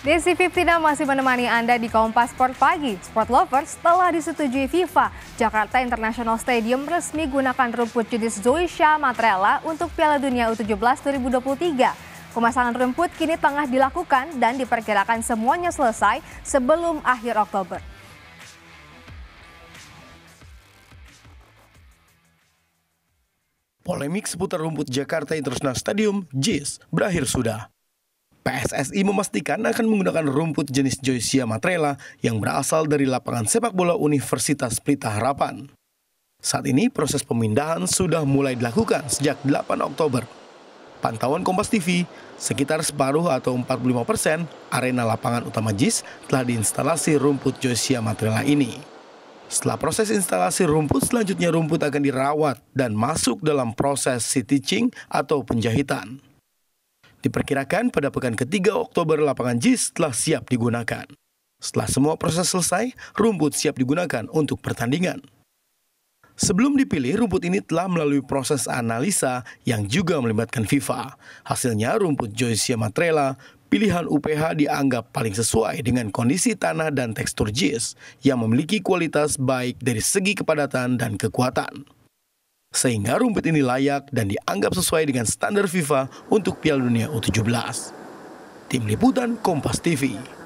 DC Fiftina masih menemani Anda di Kompas Sport Pagi. Sport Lovers telah disetujui FIFA. Jakarta International Stadium resmi gunakan rumput jenis Zoysia Matrella untuk Piala Dunia U17 2023. Pemasangan rumput kini tengah dilakukan dan diperkirakan semuanya selesai sebelum akhir Oktober. Polemik seputar rumput Jakarta International Stadium, JIS, berakhir sudah. PSSI memastikan akan menggunakan rumput jenis Joysia matrela yang berasal dari lapangan sepak bola Universitas Pelita Harapan. Saat ini proses pemindahan sudah mulai dilakukan sejak 8 Oktober. Pantauan Kompas TV, sekitar separuh atau 45 persen arena lapangan utama JIS telah diinstalasi rumput Joysia matrela ini. Setelah proses instalasi rumput, selanjutnya rumput akan dirawat dan masuk dalam proses stitching atau penjahitan. Diperkirakan pada pekan ketiga Oktober lapangan JIS telah siap digunakan. Setelah semua proses selesai, rumput siap digunakan untuk pertandingan. Sebelum dipilih, rumput ini telah melalui proses analisa yang juga melibatkan FIFA. Hasilnya, rumput Joycia Matrela, pilihan UPH dianggap paling sesuai dengan kondisi tanah dan tekstur JIS yang memiliki kualitas baik dari segi kepadatan dan kekuatan sehingga rumput ini layak dan dianggap sesuai dengan standar FIFA untuk Piala Dunia U17. Tim Liputan Kompas TV.